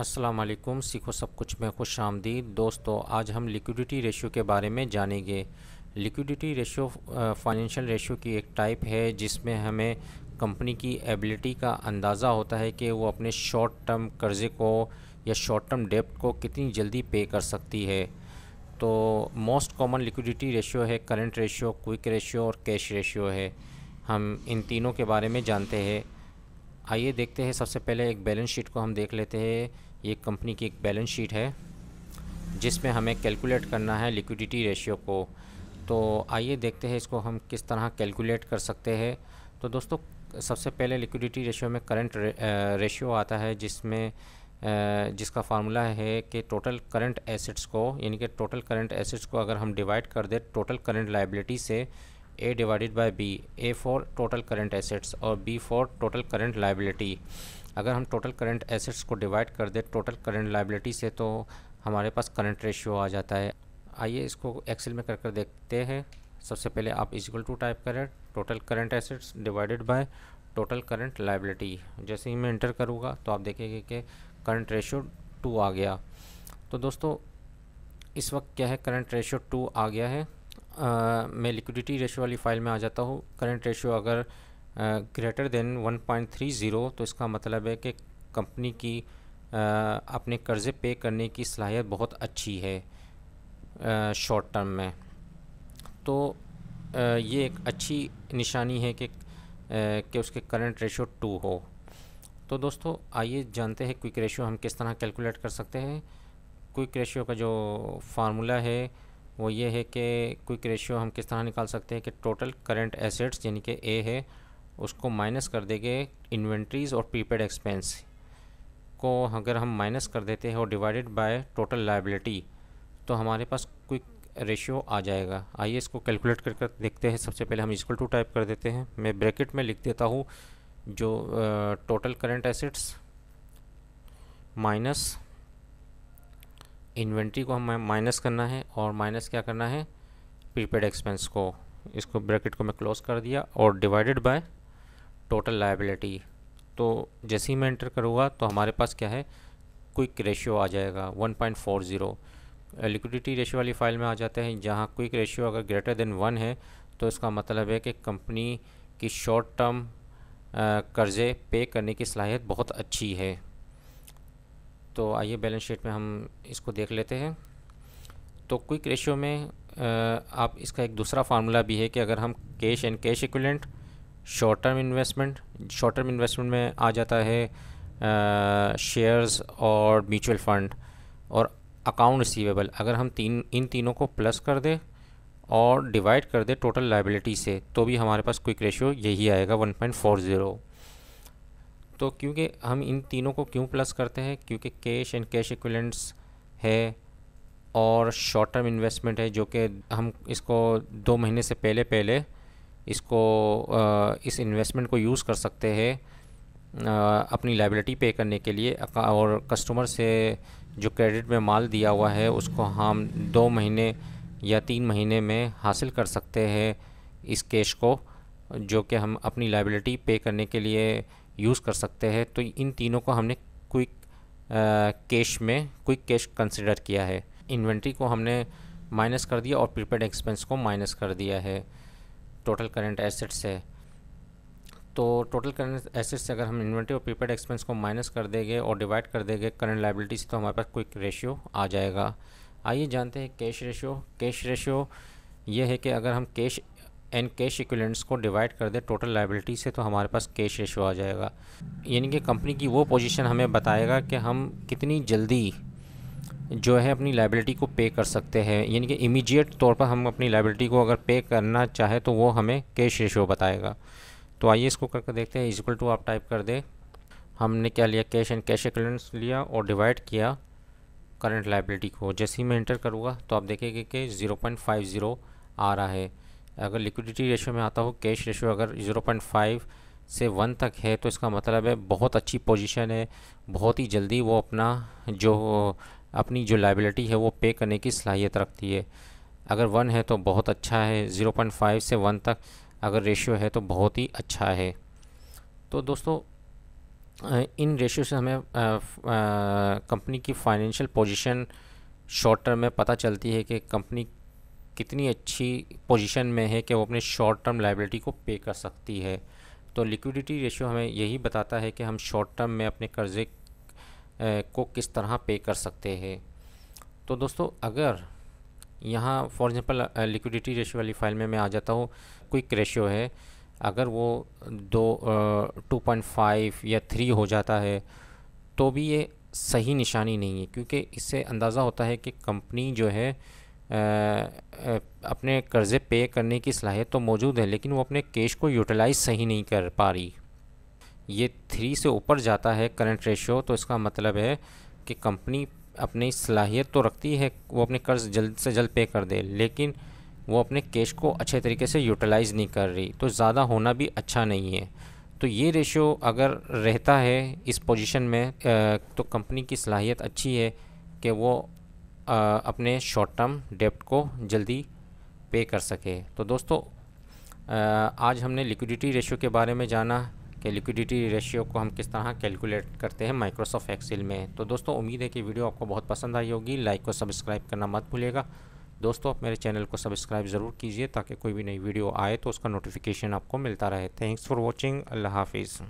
अस्सलाम वालेकुम सीखो सब कुछ में खुश आमदीद दोस्तों आज हम लिक्विडिटी रेशियो के बारे में जानेंगे लिक्विडिटी रेशियो फाइनेंशियल रेशियो की एक टाइप है जिसमें हमें कंपनी की एबिलिटी का अंदाज़ा होता है कि वो अपने शॉर्ट टर्म कर्ज़े को या शॉर्ट टर्म डेप्ट को कितनी जल्दी पे कर सकती है तो मोस्ट कॉमन लिक्विडिटी रेशियो है करंट रेशियो क्विक रेशियो और कैश रेशियो है हम इन तीनों के बारे में जानते हैं आइए देखते हैं सबसे पहले एक बैलेंस शीट को हम देख लेते हैं ये कंपनी की एक बैलेंस शीट है जिसमें हमें कैलकुलेट करना है लिक्विडिटी रेशियो को तो आइए देखते हैं इसको हम किस तरह कैलकुलेट कर सकते हैं तो दोस्तों सबसे पहले लिक्विडिटी रेशियो में करंट रे, रेशियो आता है जिसमें जिसका फार्मूला है कि टोटल करंट एसेट्स को यानी कि टोटल करंट एसेट्स को अगर हम डिवाइड कर दें टोटल करंट लाइबिलिटी से A divided by B A for total current assets और B for total current liability अगर हम टोटल करंट एसेट्स को डिवाइड कर दें टोटल करंट लाइबिलिटी से तो हमारे पास करंट रेशियो आ जाता है आइए इसको एक्सेल में कर कर देखते हैं सबसे पहले आप इजिकल टू टाइप करें total current assets divided by total current liability जैसे ही मैं इंटर करूँगा तो आप देखेंगे कि करंट रेशियो टू आ गया तो दोस्तों इस वक्त क्या है करंट रेशियो टू आ गया है आ, मैं लिक्विडिटी रेशो वाली फ़ाइल में आ जाता हूँ करंट रेशो अगर ग्रेटर देन 1.30 तो इसका मतलब है कि कंपनी की आ, अपने कर्ज़े पे करने की सलाहियत बहुत अच्छी है शॉर्ट टर्म में तो आ, ये एक अच्छी निशानी है कि कि उसके करंट रेशो टू हो तो दोस्तों आइए जानते हैं क्विक रेशो हम किस तरह कैलकुलेट कर सकते हैं क्विक रेशियो का जो फार्मूला है वो ये है कि क्विक रेशियो हम किस तरह निकाल सकते हैं कि टोटल करंट एसेट्स यानी कि ए है उसको माइनस कर देंगे इन्वेंट्रीज़ और प्रीपेड एक्सपेंस को अगर हम माइनस कर देते हैं और डिवाइडेड बाय टोटल लाइबिलिटी तो हमारे पास क्विक रेशियो आ जाएगा आइए इसको कैलकुलेट कर देखते हैं सबसे पहले हम इसकल टू टाइप कर देते हैं मैं ब्रैकेट में लिख देता हूँ जो total current assets minus inventory को हमें माइनस करना है और माइनस क्या करना है प्रीपेड एक्सपेंस को इसको ब्रैकेट को मैं क्लोज कर दिया और डिवाइडेड बाय टोटल लाइबिलिटी तो जैसे ही मैं एंटर करूँगा तो हमारे पास क्या है क्विक रेशियो आ जाएगा 1.40 लिक्विडिटी रेशियो वाली फाइल में आ जाते हैं जहाँ क्विक रेशियो अगर ग्रेटर देन वन है तो इसका मतलब है कि कंपनी की शॉर्ट टर्म कर्ज़े पे करने की सलाहियत बहुत अच्छी है तो आइए बैलेंस शीट में हम इसको देख लेते हैं तो क्विक रेशियो में आप इसका एक दूसरा फार्मूला भी है कि अगर हम cash and cash equivalent short term investment short term investment में आ जाता है शेयर्स और म्यूचुअल फ़ंड और अकाउंट रिसीवेबल अगर हम तीन इन तीनों को प्लस कर दें और डिवाइड कर दे टोटल लाइबिलिटी से तो भी हमारे पास क्विक रेशियो यही आएगा 1.40 तो क्योंकि हम इन तीनों को क्यों प्लस करते हैं क्योंकि कैश एंड कैश इक्वलेंट्स है और शॉर्ट टर्म इन्वेस्टमेंट है जो कि हम इसको दो महीने से पहले पहले इसको इस इन्वेस्टमेंट को यूज़ कर सकते हैं अपनी लाइबिलिटी पे करने के लिए और कस्टमर से जो क्रेडिट में माल दिया हुआ है उसको हम दो महीने या तीन महीने में हासिल कर सकते हैं इस कैश को जो कि हम अपनी लाइबिलिटी पे करने के लिए यूज़ कर सकते हैं तो इन तीनों को हमने क्विक कैश में क्विक कैश कंसिडर किया है इन्वेंट्री को हमने माइनस कर दिया और प्रीपेड एक्सपेंस को माइनस कर दिया है टोटल करंट एसेट्स है तो टोटल करंट एसेट्स से अगर हम इन्वेंट्री और प्रीपेड एक्सपेंस को माइनस कर देंगे और डिवाइड कर देंगे करंट लाइबिलिटी से तो हमारे पास क्विक रेशियो आ जाएगा आइए जानते हैं कैश रेशियो कैश रेशियो ये है कि अगर हम कैश एंड कैश इक्विलेंट्स को डिवाइड कर दे टोटल लाइबिलिटी से तो हमारे पास कैश रेशो आ जाएगा यानी कि कंपनी की वो पोजीशन हमें बताएगा कि हम कितनी जल्दी जो है अपनी लाइबिलिटी को पे कर सकते हैं यानी कि इमीडिएट तौर पर हम अपनी लाइबिलिटी को अगर पे करना चाहे तो वो हमें कैश रेशो बताएगा तो आइए इसको करके देखते हैं इजिकल टू आप टाइप कर दें हमने क्या लिया कैश एंड कैश एक्लेंस लिया और डिवाइड किया करंट लाइबिलिटी को जैसे ही मैं इंटर करूँगा तो आप देखेंगे कि ज़ीरो पॉइंट फाइव ज़ीरो आ रहा है अगर लिक्विडिटी रेशियो में आता हो कैश रेशियो अगर 0.5 से वन तक है तो इसका मतलब है बहुत अच्छी पोजीशन है बहुत ही जल्दी वो अपना जो अपनी जो लाइबिलिटी है वो पे करने की सलाहियत रखती है अगर वन है तो बहुत अच्छा है ज़ीरो पॉइंट फाइव से वन तक अगर रेशियो है तो बहुत ही अच्छा है तो दोस्तों इन रेशियो से हमें कंपनी की फाइनेंशियल पोजिशन शॉर्ट टर्म में पता चलती है कि कंपनी कितनी अच्छी पोजीशन में है कि वो अपने शॉर्ट टर्म लाइबिलिटी को पे कर सकती है तो लिक्विडिटी रेशियो हमें यही बताता है कि हम शॉर्ट टर्म में अपने कर्ज़े को किस तरह पे कर सकते हैं तो दोस्तों अगर यहाँ फॉर एग्ज़ाम्पल लिक्विडिटी रेशियो वाली फ़ाइल में मैं आ जाता हूँ क्विक रेशियो है अगर वो दो टू पॉइंट फाइव या थ्री हो जाता है तो भी ये सही निशानी नहीं है क्योंकि इससे अंदाज़ा होता है कि कंपनी जो है अपने कर्ज़े पे करने की सलाहियत तो मौजूद है लेकिन वो अपने कैश को यूटिलाइज सही नहीं कर पा रही ये थ्री से ऊपर जाता है करंट रेशियो तो इसका मतलब है कि कंपनी अपनी सलाहियत तो रखती है वो अपने कर्ज़ जल्द से जल्द पे कर दे लेकिन वो अपने कैश को अच्छे तरीके से यूटिलाइज़ नहीं कर रही तो ज़्यादा होना भी अच्छा नहीं है तो ये रेशो अगर रहता है इस पोजीशन में तो कंपनी की सलाहियत अच्छी है कि वो अपने शॉर्ट टर्म डेप्ट को जल्दी पे कर सके तो दोस्तों आज हमने लिक्विडिटी रेशियो के बारे में जाना कि लिक्विडिटी रेशियो को हम किस तरह कैलकुलेट करते हैं माइक्रोसॉफ्ट एक्सेल में तो दोस्तों उम्मीद है कि वीडियो आपको बहुत पसंद आई होगी लाइक और सब्सक्राइब करना मत भूलिएगा दोस्तों आप मेरे चैनल को सब्सक्राइब ज़रूर कीजिए ताकि कोई भी नई वीडियो आए तो उसका नोटिफिकेशन आपको मिलता रहे थैंक्स फॉर वॉचिंग अल्लाह हाफिज़